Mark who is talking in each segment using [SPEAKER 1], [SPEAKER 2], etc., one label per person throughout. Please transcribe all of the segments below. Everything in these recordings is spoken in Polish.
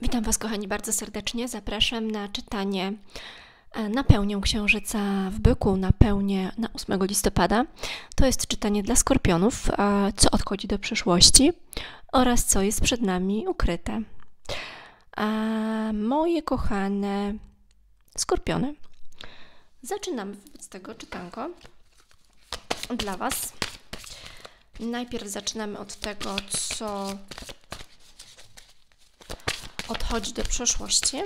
[SPEAKER 1] Witam Was, kochani, bardzo serdecznie. Zapraszam na czytanie e, na pełnię Księżyca w Byku, na pełnię na 8 listopada. To jest czytanie dla skorpionów, e, co odchodzi do przyszłości oraz co jest przed nami ukryte. A e, moje kochane skorpiony, zaczynamy wobec tego czytanko dla Was. Najpierw zaczynamy od tego, co odchodzi do przeszłości.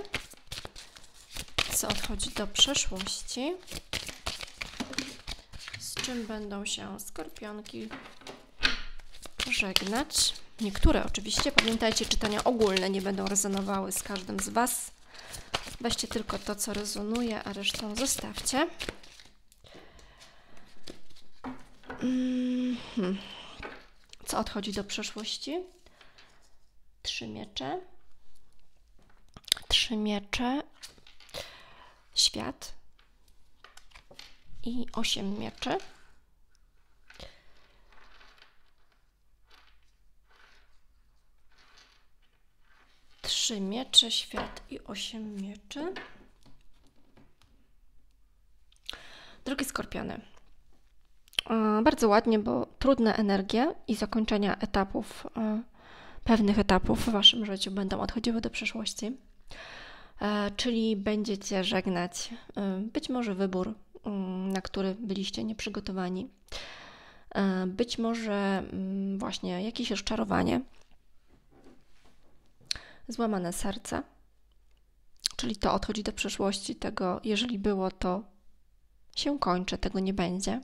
[SPEAKER 1] Co odchodzi do przeszłości? Z czym będą się skorpionki żegnać? Niektóre oczywiście. Pamiętajcie, czytania ogólne nie będą rezonowały z każdym z Was. Weźcie tylko to, co rezonuje, a resztę zostawcie. Mhm. Co odchodzi do przeszłości? Trzy miecze trzy miecze, świat i osiem mieczy. Trzy miecze, świat i osiem mieczy. drugi skorpiony. Bardzo ładnie, bo trudne energie i zakończenia etapów, e, pewnych etapów w Waszym życiu będą odchodziły do przeszłości. E, czyli będziecie żegnać e, być może wybór, mm, na który byliście nieprzygotowani, e, być może mm, właśnie jakieś rozczarowanie, złamane serce, czyli to odchodzi do przeszłości, tego jeżeli było, to się kończy, tego nie będzie.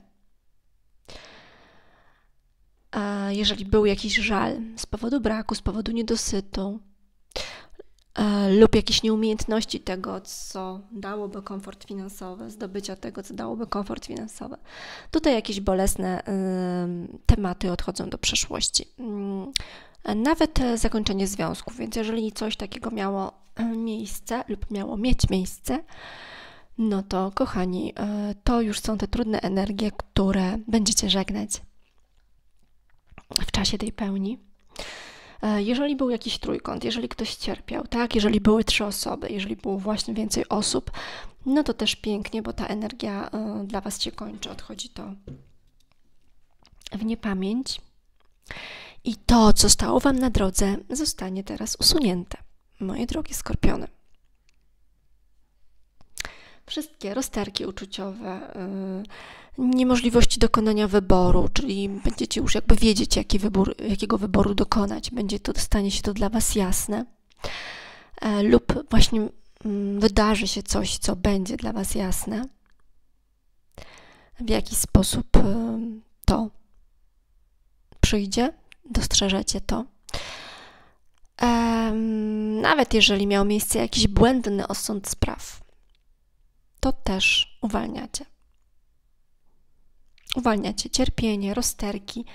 [SPEAKER 1] Jeżeli był jakiś żal z powodu braku, z powodu niedosytu, E, lub jakieś nieumiejętności tego, co dałoby komfort finansowy, zdobycia tego, co dałoby komfort finansowy. Tutaj jakieś bolesne y, tematy odchodzą do przeszłości. Mm, nawet e, zakończenie związków, więc jeżeli coś takiego miało e, miejsce lub miało mieć miejsce, no to kochani, to już są te trudne energie, które będziecie żegnać w czasie tej pełni. E, jeżeli był jakiś trójkąt, jeżeli ktoś cierpiał, tak, jeżeli były trzy osoby, jeżeli było właśnie więcej osób, no to też pięknie, bo ta energia e, dla Was się kończy, odchodzi to w niepamięć. I to, co stało Wam na drodze, zostanie teraz usunięte, moje drogie skorpiony. Wszystkie rozterki uczuciowe, yy, niemożliwości dokonania wyboru, czyli będziecie już jakby wiedzieć, jaki wybór, jakiego wyboru dokonać, będzie to, stanie się to dla Was jasne, e, lub właśnie mm, wydarzy się coś, co będzie dla Was jasne, w jaki sposób e, to przyjdzie, dostrzeżecie to. Nawet jeżeli miał miejsce jakiś błędny osąd spraw, to też uwalniacie uwalniacie cierpienie, rozterki,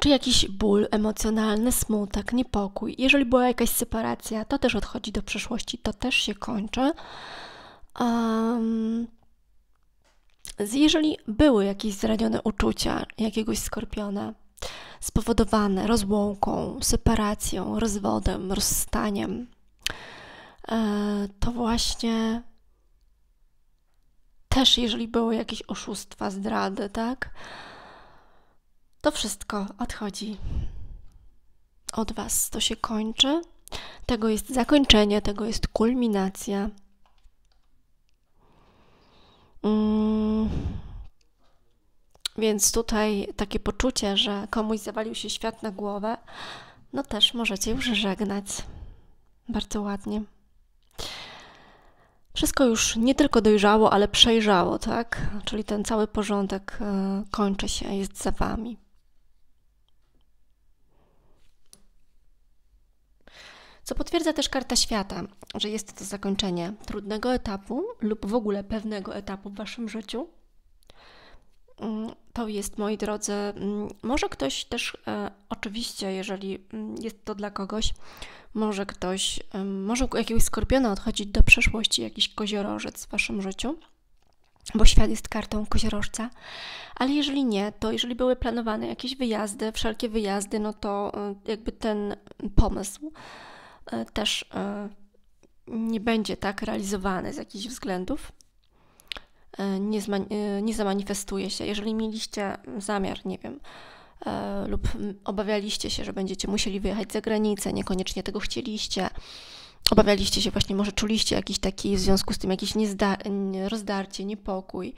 [SPEAKER 1] czy jakiś ból emocjonalny, smutek, niepokój. Jeżeli była jakaś separacja, to też odchodzi do przeszłości, to też się kończy. jeżeli były jakieś zranione uczucia jakiegoś skorpiona, spowodowane rozłąką, separacją, rozwodem, rozstaniem, e, to właśnie też jeżeli były jakieś oszustwa, zdrady, tak? To wszystko odchodzi od Was. To się kończy. Tego jest zakończenie, tego jest kulminacja. Mm. Więc tutaj takie poczucie, że komuś zawalił się świat na głowę, no też możecie już żegnać. Bardzo ładnie wszystko już nie tylko dojrzało, ale przejrzało, tak? Czyli ten cały porządek e, kończy się, jest za wami. Co potwierdza też karta świata, że jest to zakończenie trudnego etapu lub w ogóle pewnego etapu w waszym życiu. Mm, to jest, moi drodzy, mm, może ktoś też, e, oczywiście, jeżeli mm, jest to dla kogoś, może ktoś, może jakiegoś skorpiona odchodzić do przeszłości, jakiś koziorożec w waszym życiu, bo świat jest kartą koziorożca. Ale jeżeli nie, to jeżeli były planowane jakieś wyjazdy, wszelkie wyjazdy, no to e, jakby ten pomysł e, też e, nie będzie tak realizowany z jakichś względów. Nie, nie zamanifestuje się. Jeżeli mieliście zamiar, nie wiem, E, lub obawialiście się, że będziecie musieli wyjechać za granicę, niekoniecznie tego chcieliście, obawialiście się właśnie, może czuliście jakiś taki w związku z tym jakieś niezda- rozdarcie, niepokój.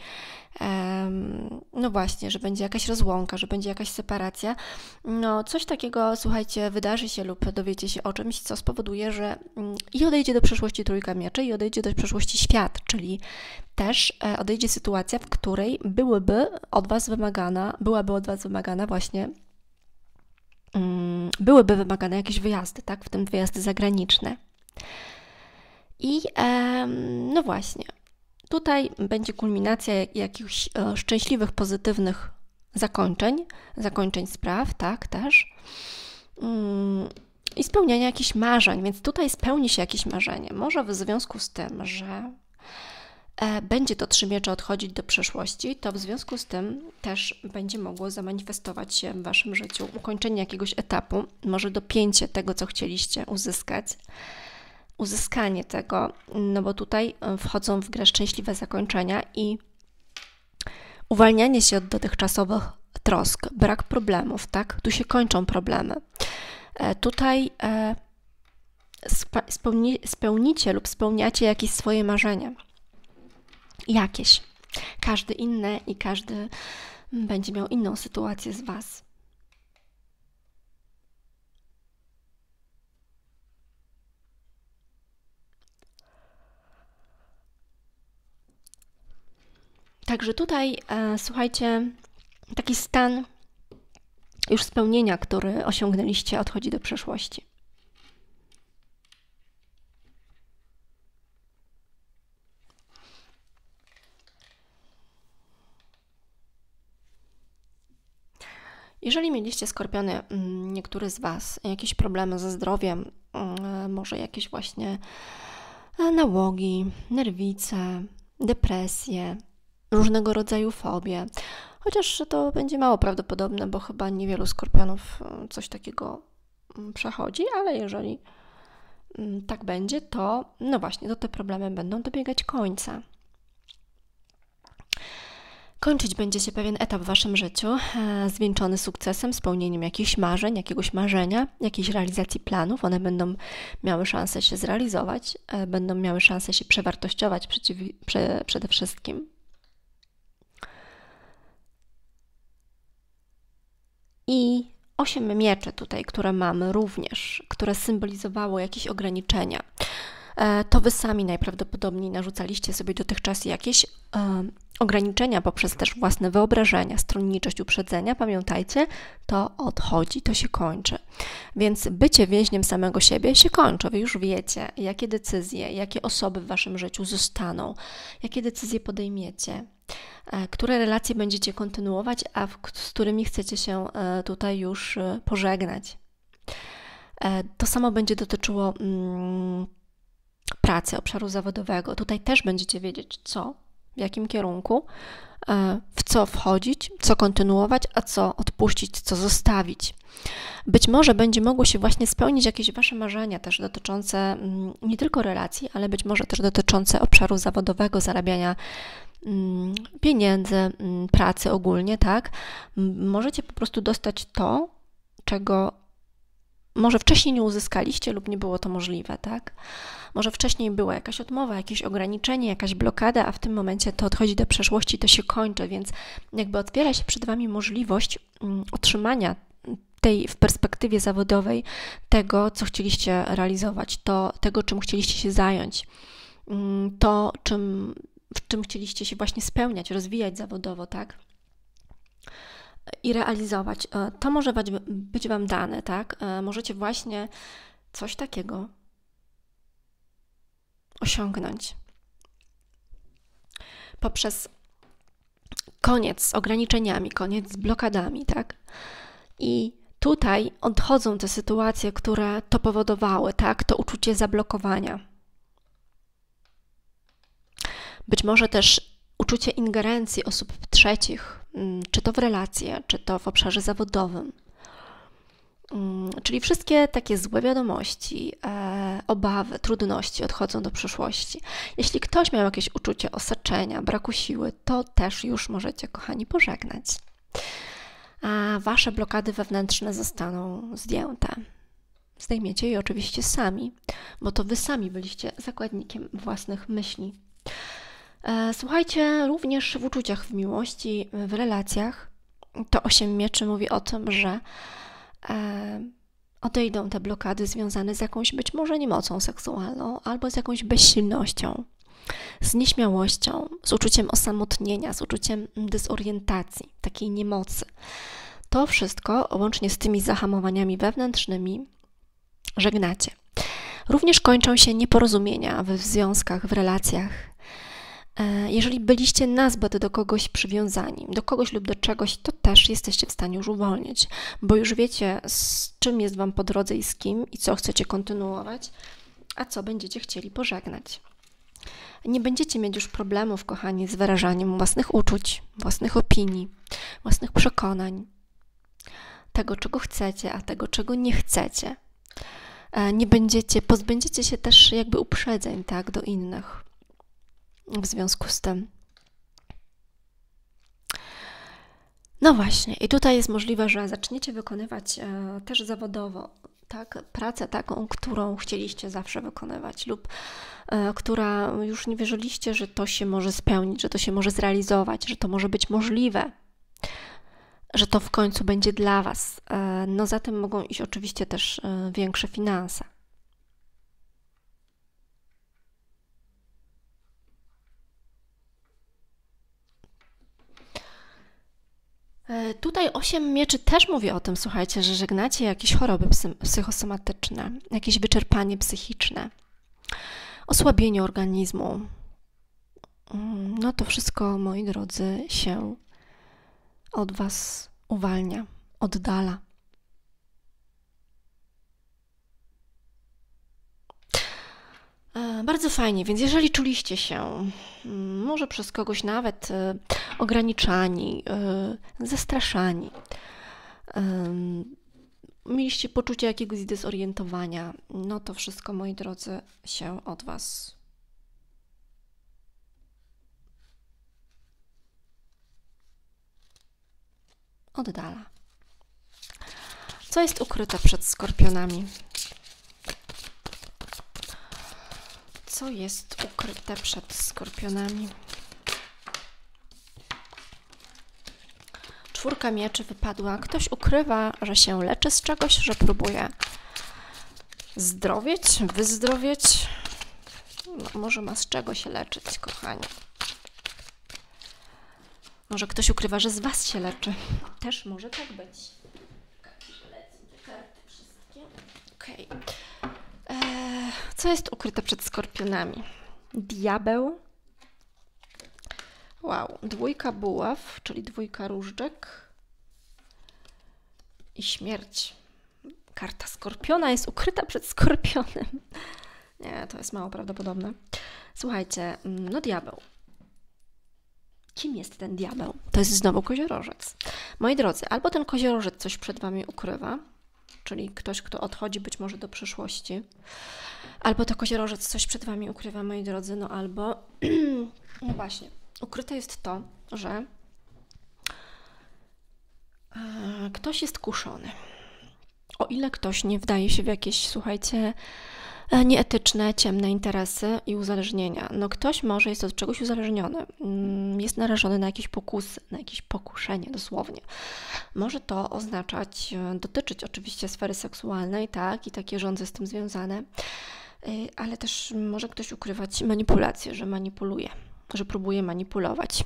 [SPEAKER 1] Um, no właśnie, że będzie jakaś rozłąka, że będzie jakaś separacja. No coś takiego, słuchajcie, wydarzy się lub dowiecie się o czymś, co spowoduje, że mm, i odejdzie do przeszłości trójka mieczy i odejdzie do przeszłości świat, czyli też e, odejdzie sytuacja, w której byłyby od Was wymagana, byłaby od Was wymagana właśnie mm, byłyby wymagane jakieś wyjazdy, tak, w tym wyjazdy zagraniczne. I no właśnie, tutaj będzie kulminacja jakichś e, szczęśliwych, pozytywnych zakończeń, zakończeń spraw, tak też. Mm, I spełniania jakichś marzeń, więc tutaj spełni się jakieś marzenie. Może w związku z tym, że e, będzie to trzy miecze odchodzić do przeszłości, to w związku z tym też będzie mogło zamanifestować się w Waszym życiu ukończenie jakiegoś etapu, może dopięcie tego, co chcieliście uzyskać uzyskanie tego, no bo tutaj e, wchodzą w grę szczęśliwe zakończenia i uwalnianie się od dotychczasowych trosk, brak problemów, tak? Tu się kończą problemy. E, tutaj e, spełnicie lub spełniacie jakieś swoje marzenie. Jakieś. Każdy inny i każdy mm, będzie miał inną sytuację z Was. Także tutaj, e, słuchajcie, taki stan już spełnienia, który osiągnęliście, odchodzi do przeszłości. Jeżeli mieliście skorpiony, mm, niektóry z Was, jakieś problemy ze zdrowiem, mm, e, może jakieś właśnie e, nałogi, nerwice, depresje, różnego rodzaju fobie. Chociaż to będzie mało prawdopodobne, bo chyba niewielu skorpionów y, coś takiego mm, przechodzi, ale jeżeli mm, tak będzie, to no właśnie, to te problemy będą dobiegać końca. Kończyć będzie się pewien etap w Waszym życiu, e, zwieńczony sukcesem, spełnieniem jakichś marzeń, jakiegoś marzenia, jakiejś realizacji planów. One będą miały szansę się zrealizować, e, będą miały szansę się przewartościować przeciw, prze, przede wszystkim i osiem mieczy tutaj, które mamy również, które symbolizowało jakieś ograniczenia. E, to wy sami najprawdopodobniej narzucaliście sobie dotychczas jakieś e, ograniczenia poprzez też własne wyobrażenia, stronniczość uprzedzenia, pamiętajcie, to odchodzi, to się kończy. Więc bycie więźniem samego siebie się kończy. Wy już wiecie, jakie decyzje, jakie osoby w waszym życiu zostaną, jakie decyzje podejmiecie. E, które relacje będziecie kontynuować, a w, z którymi chcecie się e, tutaj już e, pożegnać. To samo będzie dotyczyło mm, pracy, obszaru zawodowego. Tutaj też będziecie wiedzieć, co, w jakim kierunku, w co wchodzić, co kontynuować, a co odpuścić, co zostawić. Być może będzie mogło się właśnie spełnić jakieś Wasze marzenia, też dotyczące mm, nie tylko relacji, ale być może też dotyczące obszaru zawodowego, zarabiania Mm, pieniędzy, mm, pracy ogólnie, tak, możecie po prostu dostać to, czego może wcześniej nie uzyskaliście lub nie było to możliwe, tak? Może wcześniej była jakaś odmowa, jakieś ograniczenie, jakaś blokada, a w tym momencie to odchodzi do przeszłości, to się kończy, więc jakby otwiera się przed Wami możliwość otrzymania mm, tej w perspektywie zawodowej tego, co chcieliście realizować, to, tego, czym chcieliście się zająć, to, czym, w czym chcieliście się właśnie spełniać, rozwijać zawodowo, tak? I realizować. E, to może być Wam dane, tak? E, możecie właśnie coś takiego osiągnąć poprzez koniec z ograniczeniami, koniec z blokadami, tak? I tutaj odchodzą te sytuacje, które to powodowały, tak? To uczucie zablokowania. Być może też uczucie ingerencji osób trzecich, mm, czy to w relacje, czy to w obszarze zawodowym. Mm, czyli wszystkie takie złe wiadomości, e, obawy, trudności odchodzą do przyszłości. Jeśli ktoś miał jakieś uczucie osaczenia, braku siły, to też już możecie, kochani, pożegnać. A wasze blokady wewnętrzne zostaną zdjęte. Zdejmiecie je oczywiście sami, bo to wy sami byliście zakładnikiem własnych myśli E, słuchajcie, również w uczuciach, w miłości, w relacjach, to osiem mieczy mówi o tym, że e, odejdą te blokady związane z jakąś być może niemocą seksualną albo z jakąś bezsilnością, z nieśmiałością, z uczuciem osamotnienia, z uczuciem dysorientacji, takiej niemocy. To wszystko, łącznie z tymi zahamowaniami wewnętrznymi, żegnacie. Również kończą się nieporozumienia w związkach, w relacjach E, jeżeli byliście nazbyt do kogoś przywiązani, do kogoś lub do czegoś, to też jesteście w stanie już uwolnić, bo już wiecie, z czym jest Wam po drodze i z kim i co chcecie kontynuować, a co będziecie chcieli pożegnać. Nie będziecie mieć już problemów, kochani, z wyrażaniem własnych uczuć, własnych opinii, własnych przekonań, tego, czego chcecie, a tego, czego nie chcecie. E, nie będziecie, pozbędziecie się też jakby uprzedzeń, tak, do innych w związku z tym. No właśnie, i tutaj jest możliwe, że zaczniecie wykonywać e, też zawodowo tak, pracę taką, którą chcieliście zawsze wykonywać, lub e, która już nie wierzyliście, że to się może spełnić, że to się może zrealizować, że to może być możliwe, że to w końcu będzie dla Was. E, no za tym mogą iść oczywiście też e, większe finanse. E, tutaj osiem mieczy też mówi o tym, słuchajcie, że żegnacie jakieś choroby psychosomatyczne, jakieś wyczerpanie psychiczne, osłabienie organizmu. Mm, no to wszystko, moi drodzy, się od Was uwalnia, oddala. E, bardzo fajnie, więc jeżeli czuliście się mm, może przez kogoś nawet e, ograniczani, e, zastraszani, mieliście poczucie jakiegoś zdezorientowania, no to wszystko, moi drodzy, się od Was oddala. Co jest ukryte przed skorpionami? co jest ukryte przed skorpionami. Czwórka mieczy wypadła. Ktoś ukrywa, że się leczy z czegoś, że próbuje zdrowieć, wyzdrowieć. No, może ma z czego się leczyć, kochani. Może ktoś ukrywa, że z Was się leczy. Też może tak być. te karty wszystkie. Okej. Okay. Co jest ukryte przed skorpionami? Diabeł. Wow, dwójka buław, czyli dwójka różdżek i śmierć. Karta skorpiona jest ukryta przed skorpionem. Nie, to jest mało prawdopodobne. Słuchajcie, mm, no diabeł. Kim jest ten diabeł? To jest znowu koziorożec. Moi drodzy, albo ten koziorożec coś przed Wami ukrywa, czyli ktoś, kto odchodzi być może do przyszłości. Albo to koziorożec coś przed Wami ukrywa, moi drodzy, no albo, no właśnie, ukryte jest to, że e, ktoś jest kuszony. O ile ktoś nie wdaje się w jakieś, słuchajcie, E, nieetyczne, ciemne interesy i uzależnienia. No ktoś może jest od czegoś uzależniony, mm, jest narażony na jakieś pokusy, na jakieś pokuszenie dosłownie. Może to oznaczać, e, dotyczyć oczywiście sfery seksualnej, tak, i takie rządy z tym związane, e, ale też może ktoś ukrywać manipulację, że manipuluje, że próbuje manipulować.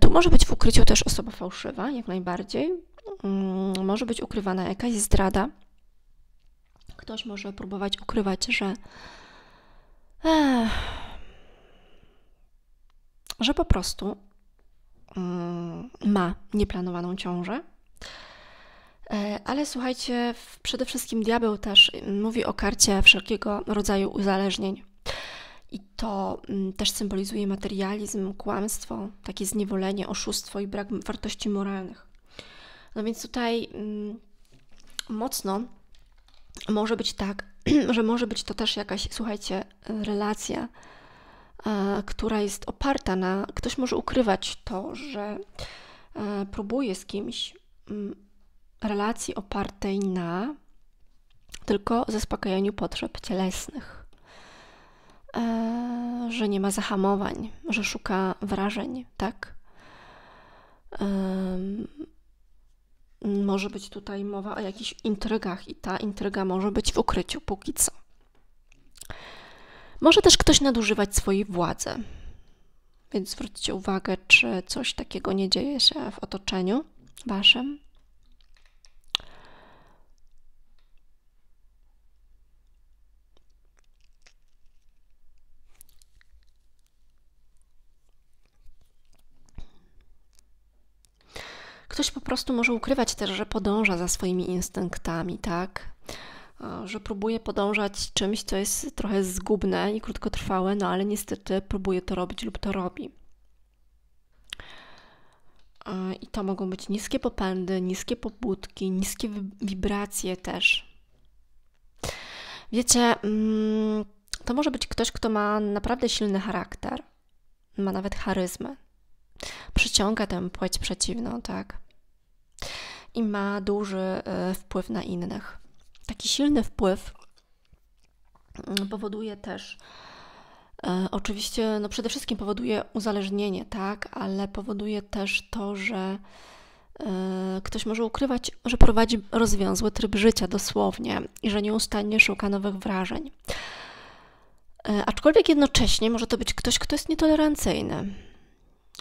[SPEAKER 1] Tu może być w ukryciu też osoba fałszywa, jak najbardziej. Mm, może być ukrywana jakaś zdrada, Ktoś może próbować ukrywać, że. Ech, że po prostu mm, ma nieplanowaną ciążę. E, ale słuchajcie, przede wszystkim diabeł też mówi o karcie wszelkiego rodzaju uzależnień. I to mm, też symbolizuje materializm, kłamstwo, takie zniewolenie, oszustwo i brak wartości moralnych. No więc tutaj mm, mocno może być tak, że może być to też jakaś, słuchajcie, relacja, e, która jest oparta na. Ktoś może ukrywać to, że e, próbuje z kimś mm, relacji opartej na tylko zaspokajaniu potrzeb cielesnych, e, że nie ma zahamowań, że szuka wrażeń, tak? może być tutaj mowa o jakichś intrygach i ta intryga może być w ukryciu póki co. Może też ktoś nadużywać swojej władzy, więc zwróćcie uwagę, czy coś takiego nie dzieje się w otoczeniu waszym. Ktoś po prostu może ukrywać też, że podąża za swoimi instynktami, tak? E, że próbuje podążać czymś, co jest trochę zgubne i krótkotrwałe, no ale niestety próbuje to robić lub to robi. E, I to mogą być niskie popędy, niskie pobudki, niskie wibracje też. Wiecie, mm, to może być ktoś, kto ma naprawdę silny charakter, ma nawet charyzmę, przyciąga tę płeć przeciwną, tak? I ma duży e, wpływ na innych. Taki silny wpływ mm, powoduje też, e, oczywiście, no przede wszystkim powoduje uzależnienie, tak, ale powoduje też to, że e, ktoś może ukrywać, że prowadzi rozwiązły tryb życia dosłownie i że nieustannie szuka nowych wrażeń. aczkolwiek jednocześnie może to być ktoś, kto jest nietolerancyjny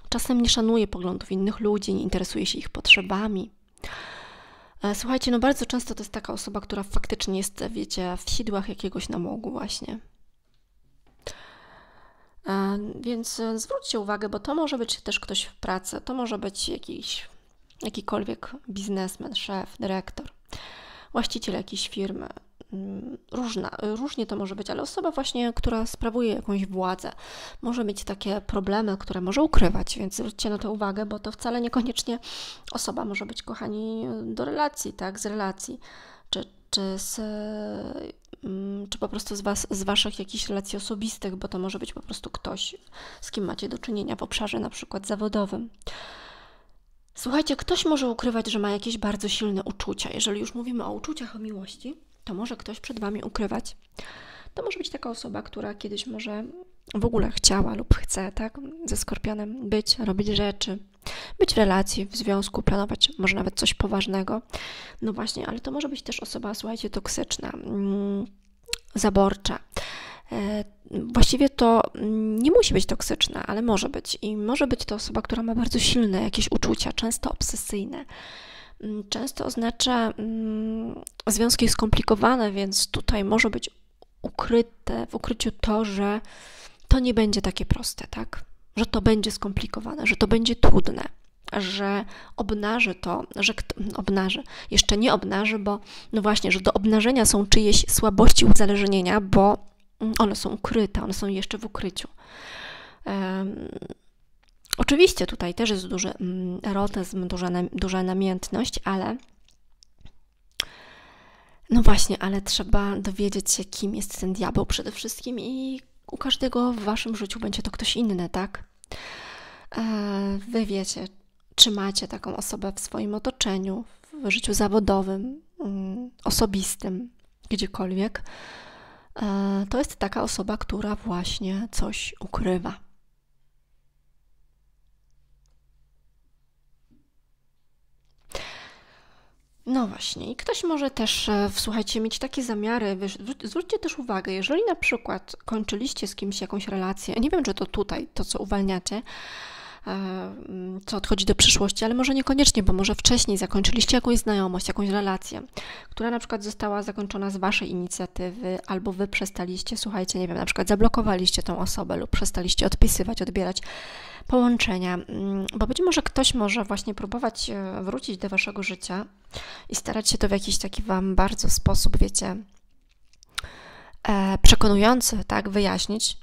[SPEAKER 1] Czasem nie szanuje poglądów innych ludzi, nie interesuje się ich potrzebami. E, słuchajcie, no bardzo często to jest taka osoba, która faktycznie jest, wiecie, w sidłach jakiegoś namogu właśnie. E, więc zwróćcie uwagę, bo to może być też ktoś w pracy, to może być jakiś, jakikolwiek biznesmen, szef, dyrektor, właściciel jakiejś firmy, Mm, różna, różnie to może być, ale osoba właśnie, która sprawuje jakąś władzę, może mieć takie problemy, które może ukrywać, więc zwróćcie na to uwagę, bo to wcale niekoniecznie osoba może być, kochani, e, do relacji, tak, z relacji, czy, czy z mm, czy po prostu z, was, z Waszych jakichś relacji osobistych, bo to może być po prostu ktoś, z kim macie do czynienia w obszarze na przykład zawodowym. Słuchajcie, ktoś może ukrywać, że ma jakieś bardzo silne uczucia. Jeżeli już mówimy o uczuciach, o miłości, to może ktoś przed Wami ukrywać. To może być taka osoba, która kiedyś może w ogóle chciała lub chce, tak? Ze skorpionem być, robić rzeczy, być w relacji, w związku, planować może nawet coś poważnego. No właśnie, ale to może być też osoba, słuchajcie, toksyczna, mm, zaborcza. E, właściwie to mm, nie musi być toksyczna, ale może być. I może być to osoba, która ma bardzo silne jakieś uczucia, często obsesyjne. Mm, często oznacza mm, związki skomplikowane, więc tutaj może być ukryte, w ukryciu to, że to nie będzie takie proste, tak? Że to będzie skomplikowane, że to będzie trudne, że obnaży to, że obnaży, jeszcze nie obnaży, bo no właśnie, że do obnażenia są czyjeś słabości, uzależnienia, bo mm, one są ukryte, one są jeszcze w ukryciu. Um, Oczywiście tutaj też jest duży mm, erotyzm, duża, duża namiętność, ale no właśnie, ale trzeba dowiedzieć się, kim jest ten diabeł przede wszystkim i u każdego w waszym życiu będzie to ktoś inny, tak? E, wy wiecie, czy macie taką osobę w swoim otoczeniu, w życiu zawodowym, mm, osobistym, gdziekolwiek. E, to jest taka osoba, która właśnie coś ukrywa. No właśnie, i ktoś może też, e, słuchajcie, mieć takie zamiary. Zwróćcie też uwagę, jeżeli na przykład kończyliście z kimś jakąś relację, nie wiem, czy to tutaj, to co uwalniacie, E, co odchodzi do przyszłości, ale może niekoniecznie, bo może wcześniej zakończyliście jakąś znajomość, jakąś relację, która na przykład została zakończona z Waszej inicjatywy, albo Wy przestaliście, słuchajcie, nie wiem, na przykład zablokowaliście tą osobę lub przestaliście odpisywać, odbierać połączenia, mm, bo być może ktoś może właśnie próbować e, wrócić do Waszego życia i starać się to w jakiś taki Wam bardzo sposób, wiecie, e, przekonujący, tak, wyjaśnić,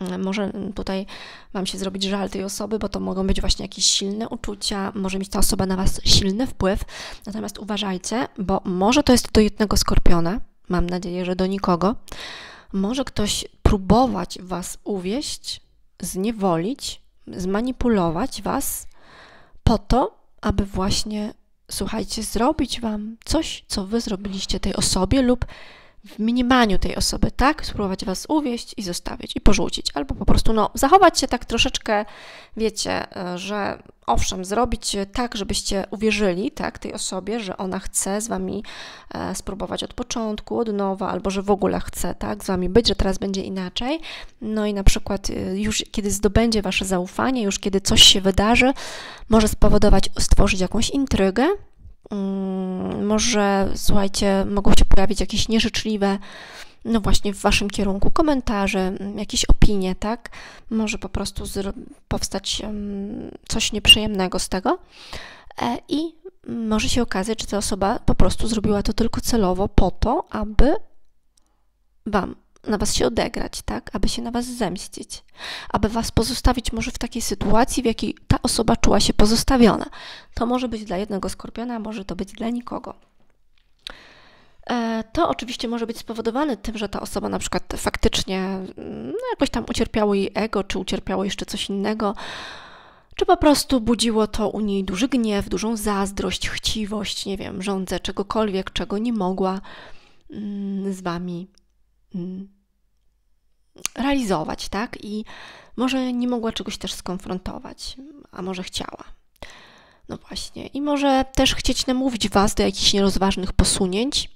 [SPEAKER 1] Mm, może tutaj Wam się zrobić żal tej osoby, bo to mogą być właśnie jakieś silne uczucia, może mieć ta osoba na Was silny wpływ. Natomiast uważajcie, bo może to jest do jednego skorpiona, mam nadzieję, że do nikogo. Może ktoś próbować Was uwieść, zniewolić, zmanipulować Was po to, aby właśnie, słuchajcie, zrobić Wam coś, co Wy zrobiliście tej osobie lub w minimaniu tej osoby, tak? Spróbować was uwieść i zostawić i porzucić, albo po prostu no, zachować się tak troszeczkę, wiecie, e, że owszem, zrobić tak, żebyście uwierzyli tak, tej osobie, że ona chce z wami e, spróbować od początku, od nowa, albo że w ogóle chce tak, z wami być, że teraz będzie inaczej. No i na przykład e, już kiedy zdobędzie wasze zaufanie, już kiedy coś się wydarzy, może spowodować, stworzyć jakąś intrygę, Mm, może, słuchajcie, mogą się pojawić jakieś nieżyczliwe, no właśnie w waszym kierunku komentarze, mm, jakieś opinie, tak? Może po prostu powstać mm, coś nieprzyjemnego z tego. E, I może się okazać, że ta osoba po prostu zrobiła to tylko celowo po to, aby wam na was się odegrać, tak? Aby się na was zemścić, aby was pozostawić może w takiej sytuacji, w jakiej ta osoba czuła się pozostawiona. To może być dla jednego skorpiona, a może to być dla nikogo. E, to oczywiście może być spowodowane tym, że ta osoba na przykład faktycznie mm, no, jakoś tam ucierpiało jej ego, czy ucierpiało jeszcze coś innego, czy po prostu budziło to u niej duży gniew, dużą zazdrość, chciwość, nie wiem, żądzę czegokolwiek, czego nie mogła mm, z wami mm, realizować, tak? I może nie mogła czegoś też skonfrontować, a może chciała. No właśnie. I może też chcieć namówić Was do jakichś nierozważnych posunięć,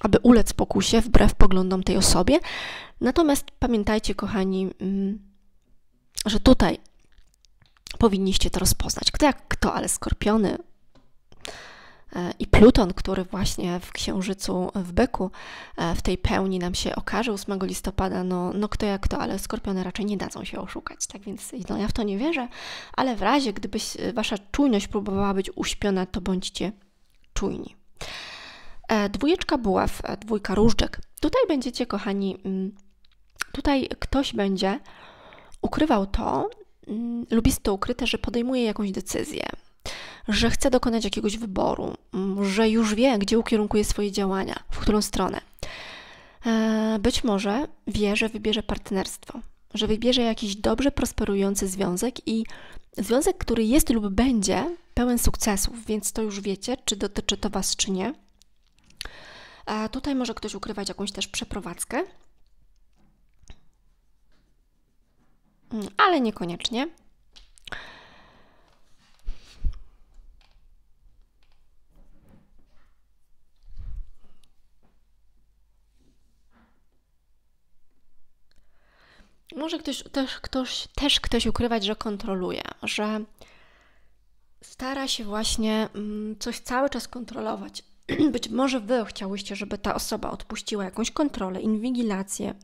[SPEAKER 1] aby ulec pokusie wbrew poglądom tej osobie. Natomiast pamiętajcie, kochani, mm, że tutaj powinniście to rozpoznać. Kto jak kto, ale skorpiony E, i Pluton, który właśnie w Księżycu w Byku e, w tej pełni nam się okaże 8 listopada, no, no kto jak to, ale skorpiony raczej nie dadzą się oszukać, tak więc no, ja w to nie wierzę, ale w razie gdybyś e, wasza czujność próbowała być uśpiona, to bądźcie czujni. Dwójeczka buław, dwójka różdżek. Tutaj będziecie, kochani, mm, tutaj ktoś będzie ukrywał to, mm, lubi to ukryte, że podejmuje jakąś decyzję, że chce dokonać jakiegoś wyboru, że już wie, gdzie ukierunkuje swoje działania, w którą stronę. E, być może wie, że wybierze partnerstwo, że wybierze jakiś dobrze prosperujący związek i związek, który jest lub będzie pełen sukcesów, więc to już wiecie, czy dotyczy to Was, czy nie. A e, tutaj może ktoś ukrywać jakąś też przeprowadzkę, mm, ale niekoniecznie. Może ktoś też, ktoś, też ktoś ukrywać, że kontroluje, że stara się właśnie mm, coś cały czas kontrolować. Być może wy chciałyście, żeby ta osoba odpuściła jakąś kontrolę, inwigilację.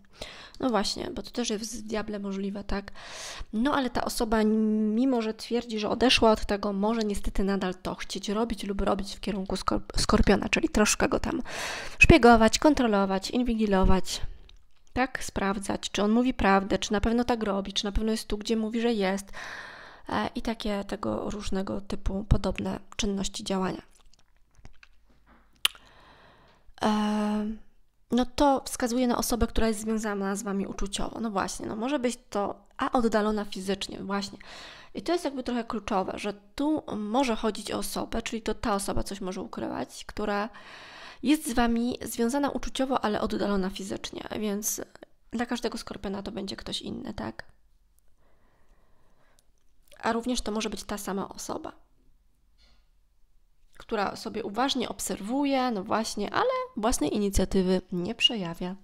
[SPEAKER 1] No właśnie, bo to też jest z diable możliwe, tak? No ale ta osoba, mimo że twierdzi, że odeszła od tego, może niestety nadal to chcieć robić lub robić w kierunku skorpiona, czyli troszkę go tam szpiegować, kontrolować, inwigilować, tak? Sprawdzać, czy on mówi prawdę, czy na pewno tak robi, czy na pewno jest tu, gdzie mówi, że jest e, i takie tego różnego typu podobne czynności działania. E, no to wskazuje na osobę, która jest związana z Wami uczuciowo. No właśnie, no może być to, a oddalona fizycznie, właśnie. I to jest jakby trochę kluczowe, że tu może chodzić o osobę, czyli to ta osoba coś może ukrywać, która jest z Wami związana uczuciowo, ale oddalona fizycznie, więc dla każdego skorpiona to będzie ktoś inny, tak? A również to może być ta sama osoba, która sobie uważnie obserwuje, no właśnie, ale własnej inicjatywy nie przejawia.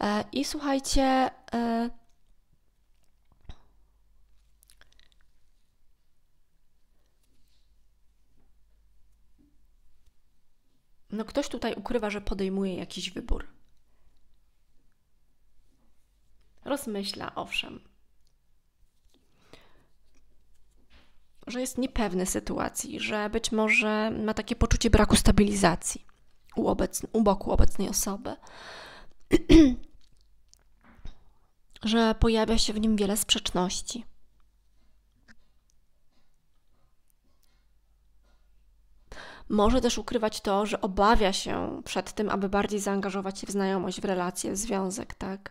[SPEAKER 1] E, I słuchajcie, e, No, ktoś tutaj ukrywa, że podejmuje jakiś wybór. Rozmyśla, owszem, że jest niepewny sytuacji, że być może ma takie poczucie braku stabilizacji u, obecn- u boku obecnej osoby, że pojawia się w nim wiele sprzeczności. Może też ukrywać to, że obawia się przed tym, aby bardziej zaangażować się w znajomość, w relacje, w związek, tak?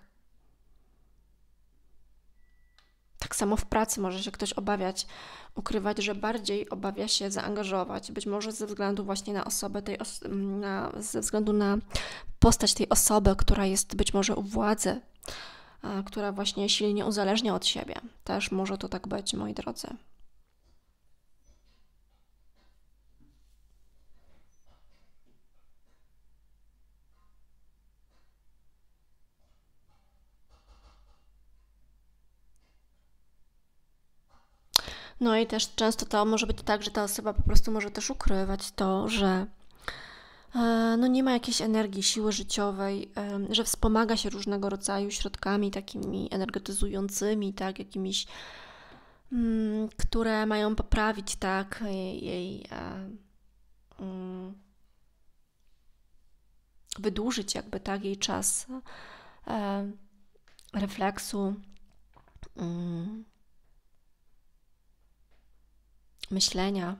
[SPEAKER 1] Tak samo w pracy może się ktoś obawiać, ukrywać, że bardziej obawia się zaangażować, być może ze względu właśnie na osobę tej os na, ze względu na postać tej osoby, która jest być może u władzy, która właśnie silnie uzależnia od siebie. Też może to tak być, moi drodzy. No i też często to może być tak, że ta osoba po prostu może też ukrywać to, że e, no nie ma jakiejś energii, siły życiowej, e, że wspomaga się różnego rodzaju środkami takimi energetyzującymi, tak, jakimiś, mm, które mają poprawić, tak, jej, jej e, mm, wydłużyć jakby, tak, jej czas refleksu, mm, myślenia,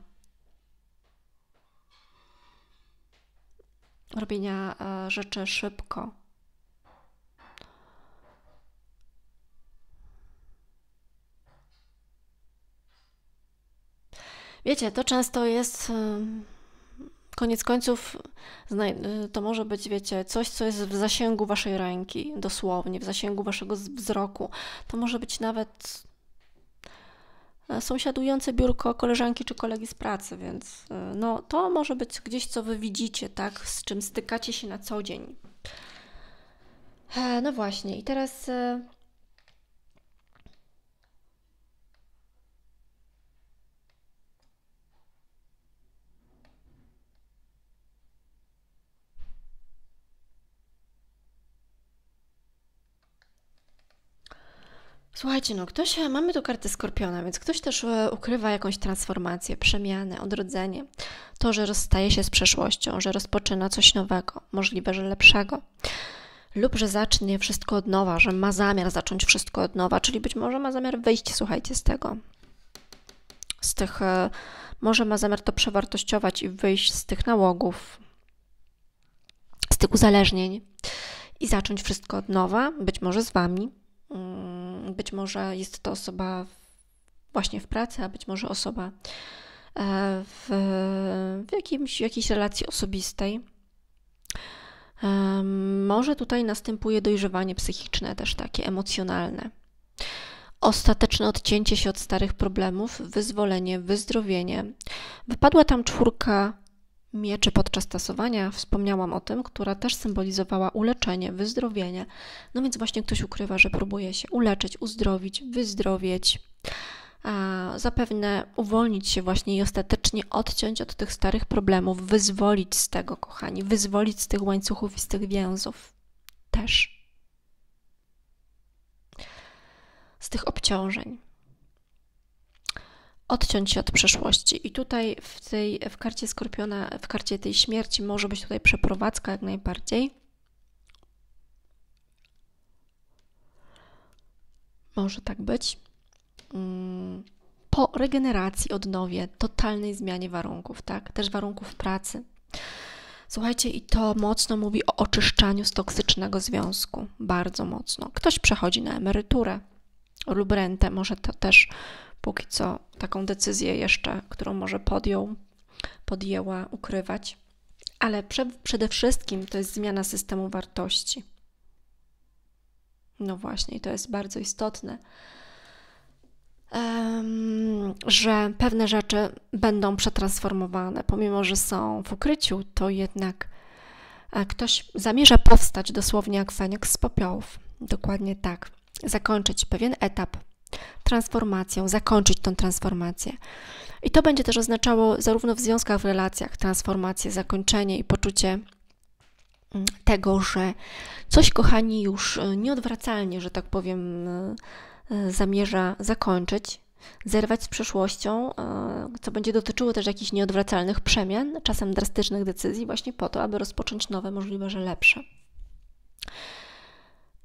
[SPEAKER 1] robienia e, rzeczy szybko. Wiecie, to często jest e, koniec końców e, to może być, wiecie, coś, co jest w zasięgu waszej ręki, dosłownie, w zasięgu waszego wzroku. To może być nawet E, sąsiadujące biurko koleżanki czy kolegi z pracy, więc e, no, to może być gdzieś, co wy widzicie, tak, z czym stykacie się na co dzień. E, no właśnie, i teraz Słuchajcie, no ktoś, e, mamy tu kartę Skorpiona, więc ktoś też e, ukrywa jakąś transformację, przemianę, odrodzenie. To, że rozstaje się z przeszłością, że rozpoczyna coś nowego, możliwe, że lepszego. Lub że zacznie wszystko od nowa, że ma zamiar zacząć wszystko od nowa, czyli być może ma zamiar wyjść, słuchajcie, z tego. Z tych, e, może ma zamiar to przewartościować i wyjść z tych nałogów, z tych uzależnień i zacząć wszystko od nowa, być może z wami, Mm, być może jest to osoba właśnie w pracy, a być może osoba e, w, w jakimś, w jakiejś relacji osobistej. Może tutaj następuje dojrzewanie psychiczne, też takie emocjonalne. Ostateczne odcięcie się od starych problemów, wyzwolenie, wyzdrowienie. Wypadła tam czwórka mieczy podczas tasowania, wspomniałam o tym, która też symbolizowała uleczenie, wyzdrowienie. No więc właśnie ktoś ukrywa, że próbuje się uleczyć, uzdrowić, wyzdrowieć. A zapewne uwolnić się właśnie i ostatecznie odciąć od tych starych problemów, wyzwolić z tego, kochani, wyzwolić z tych łańcuchów i z tych więzów też. Z tych obciążeń odciąć się od przeszłości. I tutaj w tej w karcie skorpiona, w karcie tej śmierci może być tutaj przeprowadzka jak najbardziej. Może tak być. Mm, po regeneracji, odnowie, totalnej zmianie warunków, tak? Też warunków pracy. Słuchajcie, i to mocno mówi o oczyszczaniu z toksycznego związku. Bardzo mocno. Ktoś przechodzi na emeryturę lub rentę, może to też póki co taką decyzję jeszcze, którą może podjął, podjęła ukrywać. Ale prze, przede wszystkim to jest zmiana systemu wartości. No właśnie, to jest bardzo istotne, że pewne rzeczy będą przetransformowane, pomimo że są w ukryciu, to jednak e, ktoś zamierza powstać dosłownie jak feniks z popiołów. Dokładnie tak. Zakończyć pewien etap, transformacją, zakończyć tą transformację. I to będzie też oznaczało zarówno w związkach, w relacjach transformację, zakończenie i poczucie mm, tego, że coś, kochani, już e, nieodwracalnie, że tak powiem, e, e, zamierza zakończyć, zerwać z przeszłością, co będzie dotyczyło też jakichś nieodwracalnych przemian, czasem drastycznych decyzji, właśnie po to, aby rozpocząć nowe, możliwe, że lepsze.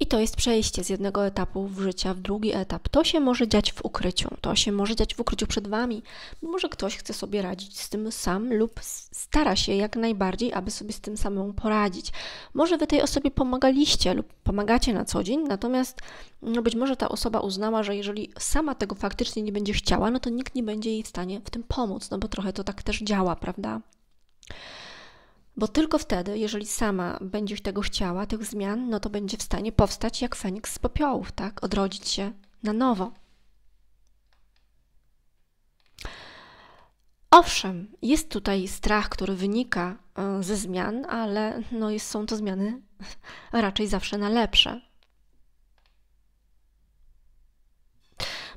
[SPEAKER 1] I to jest przejście z jednego etapu w życia w drugi etap. To się może dziać w ukryciu, to się może dziać w ukryciu przed Wami. Może ktoś chce sobie radzić z tym sam lub stara się jak najbardziej, aby sobie z tym samemu poradzić. Może Wy tej osobie pomagaliście lub pomagacie na co dzień, natomiast no być może ta osoba uznała, że jeżeli sama tego faktycznie nie będzie chciała, no to nikt nie będzie jej w stanie w tym pomóc, no bo trochę to tak też działa, prawda? Bo tylko wtedy, jeżeli sama będziesz tego chciała, tych zmian, no to będzie w stanie powstać jak Feniks z popiołów, tak? Odrodzić się na nowo. Owszem, jest tutaj strach, który wynika y, ze zmian, ale no są to zmiany raczej zawsze na lepsze.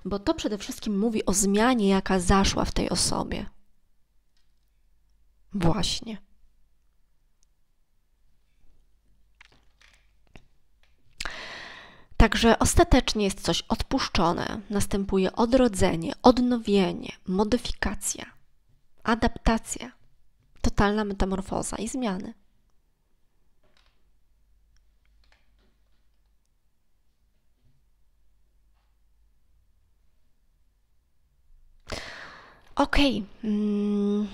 [SPEAKER 1] Bo to przede wszystkim mówi o zmianie, jaka zaszła w tej osobie. Właśnie. Także ostatecznie jest coś odpuszczone, następuje odrodzenie, odnowienie, modyfikacja, adaptacja, totalna metamorfoza i zmiany. Okej. Okay. Mm.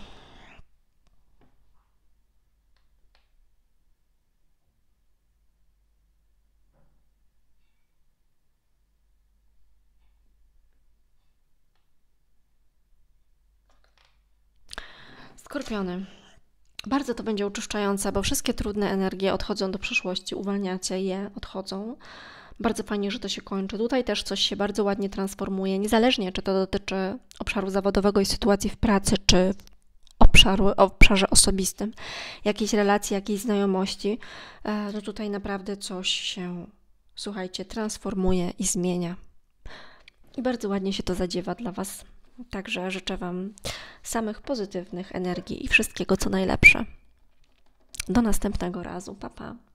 [SPEAKER 1] Bardzo to będzie oczyszczające, bo wszystkie trudne energie odchodzą do przeszłości, uwalniacie je, odchodzą. Bardzo fajnie, że to się kończy. Tutaj też coś się bardzo ładnie transformuje, niezależnie czy to dotyczy obszaru zawodowego i sytuacji w pracy, czy obszaru, obszarze osobistym, jakiejś relacji, jakiejś znajomości, No tutaj naprawdę coś się, słuchajcie, transformuje i zmienia. I bardzo ładnie się to zadziewa dla Was. Także życzę Wam samych pozytywnych energii i wszystkiego co najlepsze. Do następnego razu. Pa, pa.